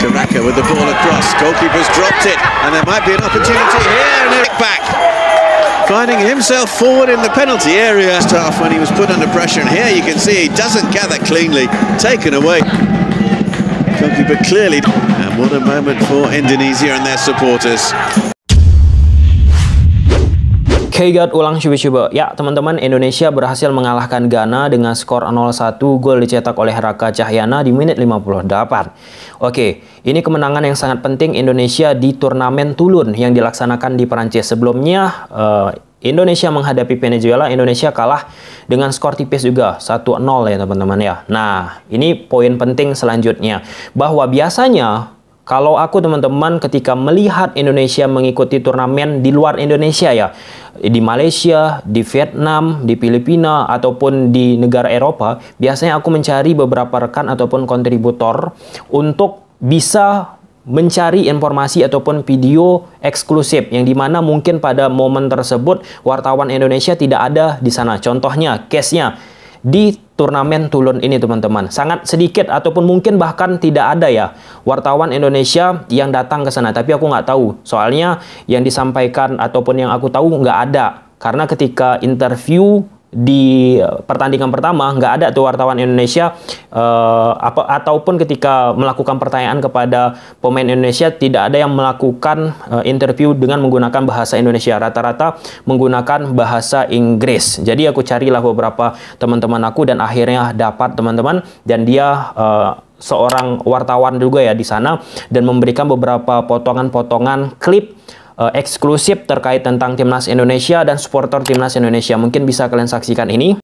Karaka with the ball across. Goalkeeper's dropped it, and there might be an opportunity here. And Eric back, finding himself forward in the penalty area. Last half when he was put under pressure, and here you can see he doesn't gather cleanly, taken away. Goalkeeper clearly, and what a moment for Indonesia and their supporters. Hey God, ulang coba-coba. Ya, teman-teman, Indonesia berhasil mengalahkan Ghana dengan skor 0-1 gol dicetak oleh Raka Cahyana di menit 58. Oke, ini kemenangan yang sangat penting Indonesia di turnamen Tulun yang dilaksanakan di Perancis. Sebelumnya, uh, Indonesia menghadapi Venezuela, Indonesia kalah dengan skor tipis juga 1-0 ya teman-teman ya. Nah, ini poin penting selanjutnya bahwa biasanya kalau aku teman-teman ketika melihat Indonesia mengikuti turnamen di luar Indonesia ya, di Malaysia, di Vietnam, di Filipina, ataupun di negara Eropa, biasanya aku mencari beberapa rekan ataupun kontributor untuk bisa mencari informasi ataupun video eksklusif yang dimana mungkin pada momen tersebut wartawan Indonesia tidak ada di sana. Contohnya, case-nya di turnamen Tulun ini teman-teman. Sangat sedikit ataupun mungkin bahkan tidak ada ya wartawan Indonesia yang datang ke sana. Tapi aku nggak tahu. Soalnya yang disampaikan ataupun yang aku tahu nggak ada. Karena ketika interview di eh, pertandingan pertama nggak ada tuh wartawan Indonesia uh, apa ataupun ketika melakukan pertanyaan kepada pemain Indonesia tidak ada yang melakukan uh, interview dengan menggunakan bahasa Indonesia rata-rata menggunakan bahasa Inggris jadi aku carilah beberapa teman-teman aku dan akhirnya dapat teman-teman dan dia uh, seorang wartawan juga ya di sana dan memberikan beberapa potongan-potongan klip uh, eksklusif terkait tentang timnas Indonesia dan supporter timnas Indonesia. Mungkin bisa kalian saksikan ini.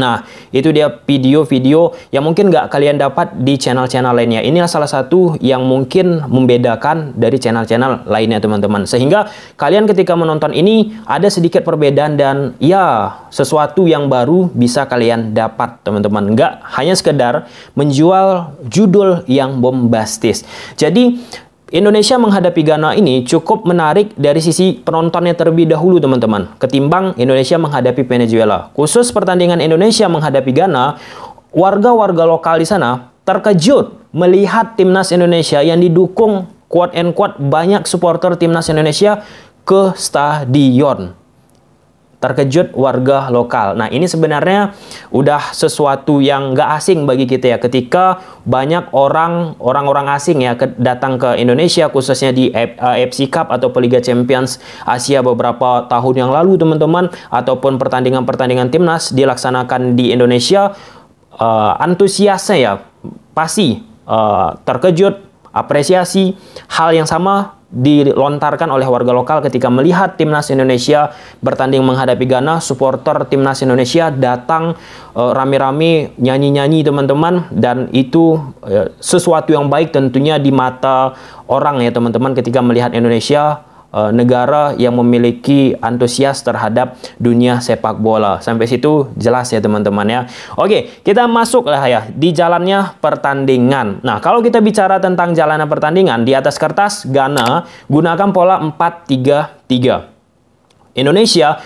Nah, itu dia video-video yang mungkin nggak kalian dapat di channel-channel lainnya. Inilah salah satu yang mungkin membedakan dari channel-channel lainnya teman-teman. Sehingga kalian ketika menonton ini ada sedikit perbedaan dan ya sesuatu yang baru bisa kalian dapat teman-teman. Nggak hanya sekedar menjual judul yang bombastis. Jadi Indonesia menghadapi Ghana ini cukup menarik dari sisi penontonnya terlebih dahulu teman-teman ketimbang Indonesia menghadapi Venezuela. Khusus pertandingan Indonesia menghadapi Ghana, warga-warga lokal di sana terkejut melihat timnas Indonesia yang didukung kuat and kuat banyak supporter timnas Indonesia ke stadion terkejut warga lokal. Nah, ini sebenarnya udah sesuatu yang nggak asing bagi kita ya ketika banyak orang orang-orang asing ya datang ke Indonesia khususnya di AFC eh, Cup atau Liga Champions Asia beberapa tahun yang lalu teman-teman ataupun pertandingan-pertandingan timnas dilaksanakan di Indonesia uh, antusiasnya ya pasti uh, terkejut apresiasi. Hal yang sama dilontarkan oleh warga lokal ketika melihat timnas Indonesia bertanding menghadapi Ghana, supporter timnas Indonesia datang eh, rame-rame nyanyi-nyanyi teman-teman dan itu uh, sesuatu yang baik tentunya di mata orang ya teman-teman ketika melihat Indonesia Eh, negara yang memiliki antusias terhadap dunia sepak bola. Sampai situ jelas ya teman-teman ya. Oke, kita masuk lah ya di jalannya pertandingan. Nah, kalau kita bicara tentang jalannya pertandingan di atas kertas Ghana gunakan pola 4-3-3. Indonesia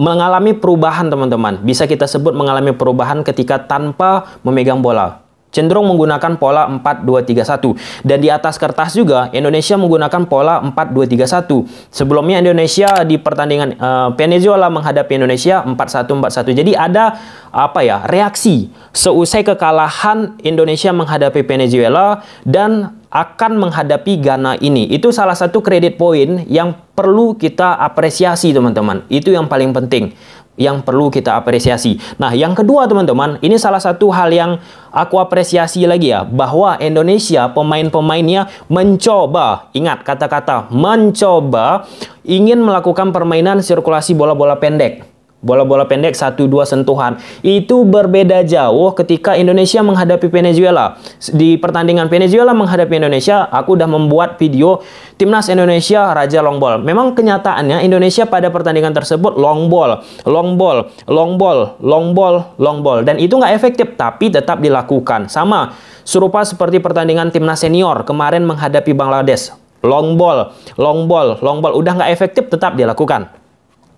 mengalami perubahan teman-teman. Bisa kita sebut mengalami perubahan ketika tanpa memegang bola cenderung menggunakan pola 4-2-3-1. Dan di atas kertas juga Indonesia menggunakan pola 4-2-3-1. Sebelumnya Indonesia di pertandingan uh, Venezuela menghadapi Indonesia 4-1-4-1. Jadi ada apa ya reaksi seusai kekalahan Indonesia menghadapi Venezuela dan akan menghadapi Ghana ini. Itu salah satu kredit poin yang perlu kita apresiasi teman-teman. Itu yang paling penting yang perlu kita apresiasi. Nah, yang kedua teman-teman, ini salah satu hal yang aku apresiasi lagi ya, bahwa Indonesia pemain-pemainnya mencoba, ingat kata-kata mencoba ingin melakukan permainan sirkulasi bola-bola pendek bola-bola pendek 1-2 sentuhan. Itu berbeda jauh ketika Indonesia menghadapi Venezuela. Di pertandingan Venezuela menghadapi Indonesia, aku udah membuat video Timnas Indonesia Raja Long Ball. Memang kenyataannya Indonesia pada pertandingan tersebut long ball, long ball, long ball, long ball, long ball. Dan itu nggak efektif, tapi tetap dilakukan. Sama, serupa seperti pertandingan Timnas Senior kemarin menghadapi Bangladesh. Long ball, long ball, long ball. Udah nggak efektif, tetap dilakukan.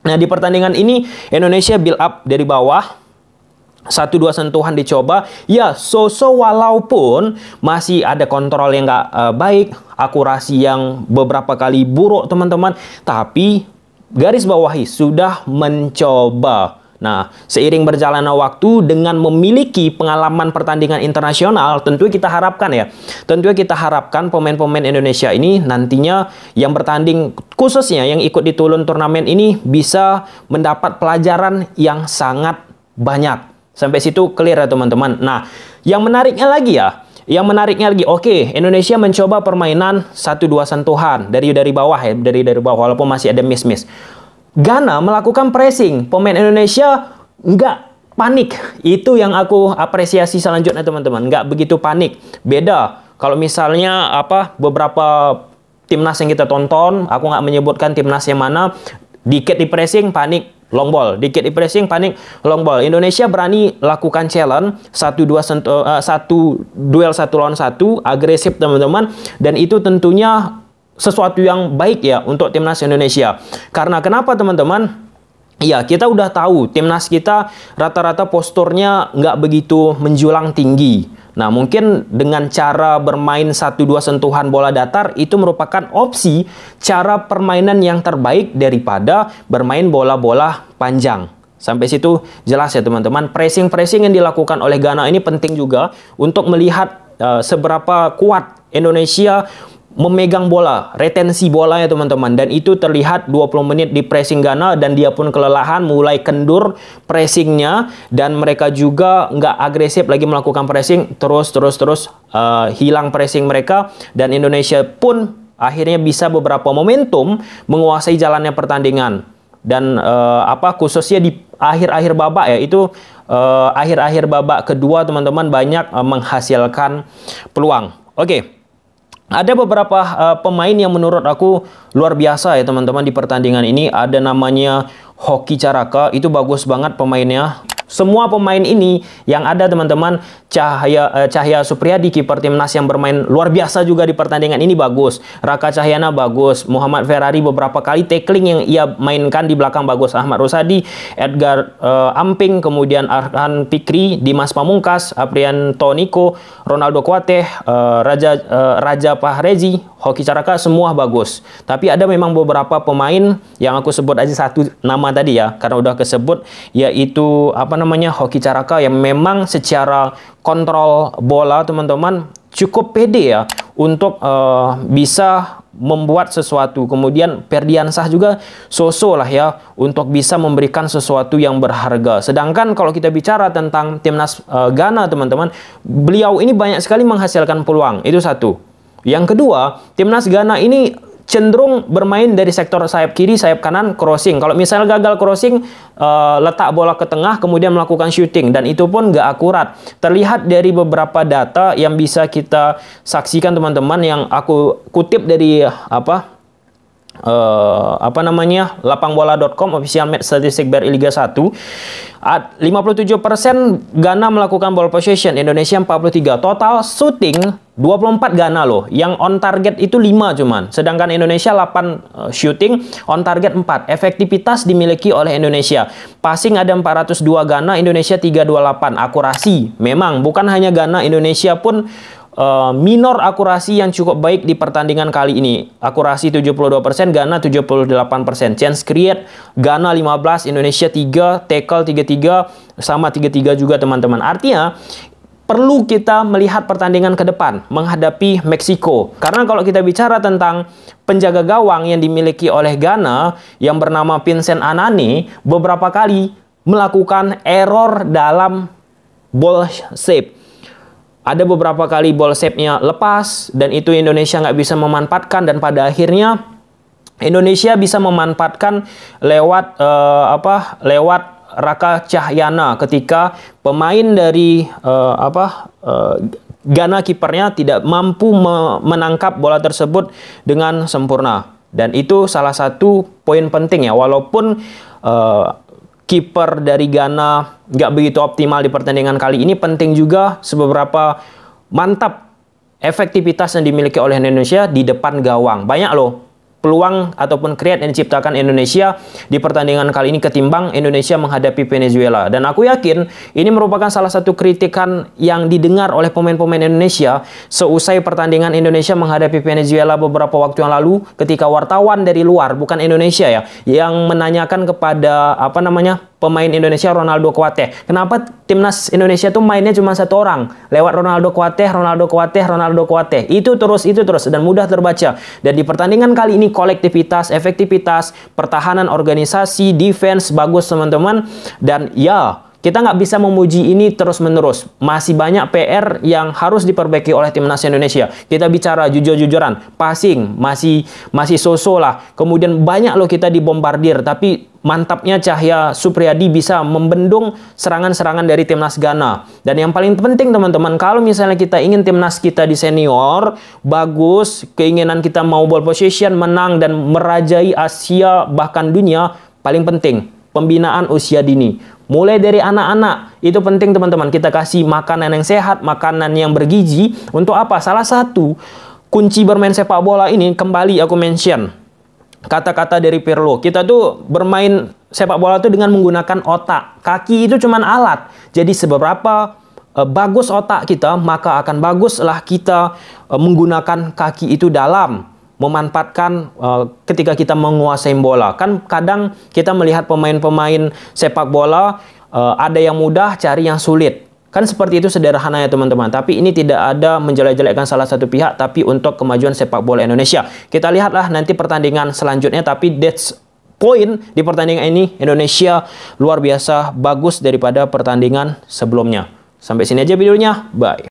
Nah, di pertandingan ini Indonesia build up dari bawah satu dua sentuhan dicoba ya so-so walaupun masih ada kontrol yang nggak uh, baik akurasi yang beberapa kali buruk teman-teman tapi garis bawahi sudah mencoba Nah, seiring berjalannya waktu dengan memiliki pengalaman pertandingan internasional, tentu kita harapkan ya. Tentu kita harapkan pemain-pemain Indonesia ini nantinya yang bertanding khususnya yang ikut di Tulun turnamen ini bisa mendapat pelajaran yang sangat banyak. Sampai situ clear ya teman-teman. Nah, yang menariknya lagi ya, yang menariknya lagi, oke, okay, Indonesia mencoba permainan 1-2 sentuhan dari dari bawah ya, dari dari bawah walaupun masih ada miss-miss. Ghana melakukan pressing, pemain Indonesia nggak panik. Itu yang aku apresiasi selanjutnya teman-teman. Nggak begitu panik. Beda kalau misalnya apa beberapa timnas yang kita tonton, aku nggak menyebutkan timnas yang mana, dikit di pressing panik, long ball, dikit di pressing panik long ball. Indonesia berani lakukan challenge satu dua sentuh, eh, satu duel satu lawan satu agresif teman-teman dan itu tentunya sesuatu yang baik ya untuk timnas Indonesia. Karena kenapa teman-teman? Ya, kita udah tahu timnas kita rata-rata posturnya nggak begitu menjulang tinggi. Nah, mungkin dengan cara bermain satu dua sentuhan bola datar itu merupakan opsi cara permainan yang terbaik daripada bermain bola-bola panjang. Sampai situ jelas ya teman-teman. Pressing-pressing yang dilakukan oleh Ghana ini penting juga untuk melihat uh, seberapa kuat Indonesia memegang bola, retensi bolanya teman-teman dan itu terlihat 20 menit di pressing Ghana dan dia pun kelelahan mulai kendur pressingnya dan mereka juga nggak agresif lagi melakukan pressing terus terus terus uh, hilang pressing mereka dan Indonesia pun akhirnya bisa beberapa momentum menguasai jalannya pertandingan dan uh, apa khususnya di akhir-akhir babak ya itu eh, akhir-akhir uh, babak kedua teman-teman banyak uh, menghasilkan peluang. Oke. Okay. Ada beberapa uh, pemain yang menurut aku luar biasa ya teman-teman di pertandingan ini. Ada namanya Hoki Caraka, itu bagus banget pemainnya. Semua pemain ini yang ada teman-teman Cahaya eh, Supriyadi kiper timnas yang bermain luar biasa juga di pertandingan ini bagus. Raka Cahyana bagus, Muhammad Ferrari beberapa kali tackling yang ia mainkan di belakang bagus Ahmad Rosadi Edgar eh, Amping, kemudian Arhan Pikri, Dimas Pamungkas, Aprian Toniko, Ronaldo Kuate, eh, Raja eh, Raja Pahreji, Hoki Caraka semua bagus. Tapi ada memang beberapa pemain yang aku sebut aja satu nama tadi ya karena udah kesebut yaitu apa namanya Hoki Caraka yang memang secara kontrol bola teman-teman cukup pede ya untuk uh, bisa membuat sesuatu. Kemudian Perdiansah juga sosok lah ya untuk bisa memberikan sesuatu yang berharga. Sedangkan kalau kita bicara tentang timnas uh, Ghana teman-teman, beliau ini banyak sekali menghasilkan peluang. Itu satu. Yang kedua, timnas Ghana ini cenderung bermain dari sektor sayap kiri, sayap kanan, crossing. Kalau misalnya gagal crossing, uh, letak bola ke tengah, kemudian melakukan shooting. Dan itu pun nggak akurat. Terlihat dari beberapa data yang bisa kita saksikan teman-teman yang aku kutip dari apa uh, apa namanya lapangbola.com official match statistik BRI Liga 1 at 57% Ghana melakukan ball possession Indonesia 43 total shooting 24 Ghana loh yang on target itu 5 cuman sedangkan Indonesia 8 uh, eh, shooting on target 4 efektivitas dimiliki oleh Indonesia passing ada 402 Ghana Indonesia 328 akurasi memang bukan hanya Ghana Indonesia pun Eh, minor akurasi yang cukup baik di pertandingan kali ini. Akurasi 72%, Ghana 78%. Chance create, Ghana 15, Indonesia 3, tackle 33, sama 33 juga teman-teman. Artinya, perlu kita melihat pertandingan ke depan menghadapi Meksiko. Karena kalau kita bicara tentang penjaga gawang yang dimiliki oleh Ghana yang bernama Vincent Anani beberapa kali melakukan error dalam ball shape. Ada beberapa kali ball shape-nya lepas dan itu Indonesia nggak bisa memanfaatkan dan pada akhirnya Indonesia bisa memanfaatkan lewat uh, apa lewat Raka Cahyana ketika pemain dari uh, apa uh, Ghana kipernya tidak mampu me menangkap bola tersebut dengan sempurna dan itu salah satu poin penting ya walaupun uh, kiper dari Ghana nggak begitu optimal di pertandingan kali ini penting juga seberapa mantap efektivitas yang dimiliki oleh Indonesia di depan gawang banyak loh peluang ataupun create yang diciptakan Indonesia di pertandingan kali ini ketimbang Indonesia menghadapi Venezuela. Dan aku yakin ini merupakan salah satu kritikan yang didengar oleh pemain-pemain Indonesia seusai pertandingan Indonesia menghadapi Venezuela beberapa waktu yang lalu ketika wartawan dari luar bukan Indonesia ya yang menanyakan kepada apa namanya pemain Indonesia Ronaldo Kuateh. Kenapa timnas Indonesia tuh mainnya cuma satu orang? Lewat Ronaldo Kuateh, Ronaldo Kuateh, Ronaldo Kuateh. Itu terus, itu terus dan mudah terbaca. Dan di pertandingan kali ini kolektivitas, efektivitas, pertahanan organisasi, defense bagus teman-teman. Dan ya, kita nggak bisa memuji ini terus-menerus. Masih banyak PR yang harus diperbaiki oleh timnas Indonesia. Kita bicara jujur-jujuran, passing masih masih so lah. Kemudian banyak loh kita dibombardir, tapi mantapnya Cahya Supriyadi bisa membendung serangan-serangan dari timnas Ghana. Dan yang paling penting teman-teman, kalau misalnya kita ingin timnas kita di senior bagus, keinginan kita mau ball possession, menang dan merajai Asia bahkan dunia paling penting pembinaan usia dini Mulai dari anak-anak, itu penting teman-teman. Kita kasih makanan yang sehat, makanan yang bergizi. Untuk apa? Salah satu kunci bermain sepak bola ini kembali aku mention kata-kata dari Pirlo. Kita tuh bermain sepak bola tuh dengan menggunakan otak. Kaki itu cuma alat. Jadi seberapa eh, bagus otak kita, maka akan baguslah kita eh, menggunakan kaki itu dalam memanfaatkan uh, ketika kita menguasai bola. Kan kadang kita melihat pemain-pemain sepak bola uh, ada yang mudah, cari yang sulit. Kan seperti itu sederhananya teman-teman. Tapi ini tidak ada menjelek-jelekkan salah satu pihak, tapi untuk kemajuan sepak bola Indonesia. Kita lihatlah nanti pertandingan selanjutnya, tapi that's point di pertandingan ini Indonesia luar biasa bagus daripada pertandingan sebelumnya. Sampai sini aja videonya. Bye.